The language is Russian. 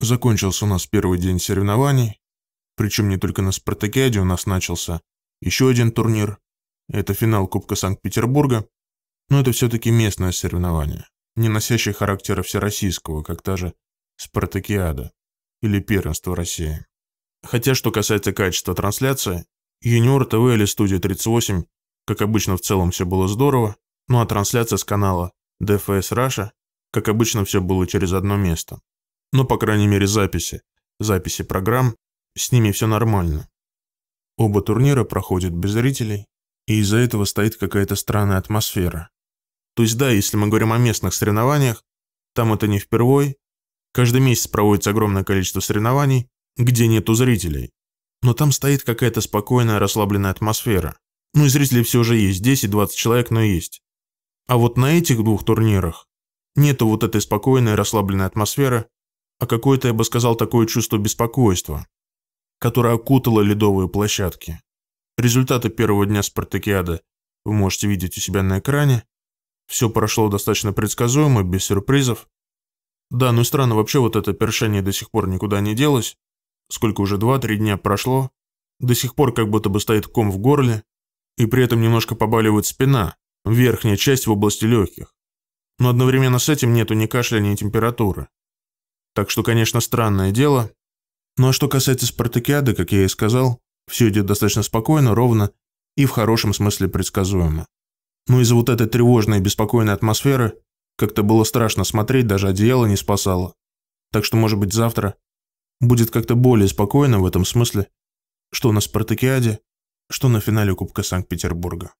Закончился у нас первый день соревнований, причем не только на Спартакиаде у нас начался еще один турнир. Это финал Кубка Санкт-Петербурга, но это все-таки местное соревнование, не носящее характера всероссийского, как та же Спартакиада или Первенство России. Хотя, что касается качества трансляции, Юниор ТВ или Студия 38, как обычно, в целом все было здорово, ну а трансляция с канала DFS Russia, как обычно, все было через одно место. Но ну, по крайней мере, записи. Записи программ, с ними все нормально. Оба турнира проходят без зрителей, и из-за этого стоит какая-то странная атмосфера. То есть да, если мы говорим о местных соревнованиях, там это не впервой. Каждый месяц проводится огромное количество соревнований, где нету зрителей. Но там стоит какая-то спокойная, расслабленная атмосфера. Ну и зрители все же есть, 10-20 человек, но есть. А вот на этих двух турнирах нету вот этой спокойной расслабленной атмосферы, а какое-то, я бы сказал, такое чувство беспокойства, которое окутало ледовые площадки. Результаты первого дня спартакиады вы можете видеть у себя на экране. Все прошло достаточно предсказуемо, без сюрпризов. Да, ну и странно, вообще вот это першение до сих пор никуда не делось. Сколько уже, два-три дня прошло. До сих пор как будто бы стоит ком в горле, и при этом немножко побаливает спина, верхняя часть в области легких. Но одновременно с этим нету ни кашля, ни температуры. Так что, конечно, странное дело. Ну а что касается спартакиады, как я и сказал, все идет достаточно спокойно, ровно и в хорошем смысле предсказуемо. Но из-за вот этой тревожной и беспокойной атмосферы как-то было страшно смотреть, даже одеяло не спасало. Так что, может быть, завтра будет как-то более спокойно в этом смысле, что на спартакиаде, что на финале Кубка Санкт-Петербурга.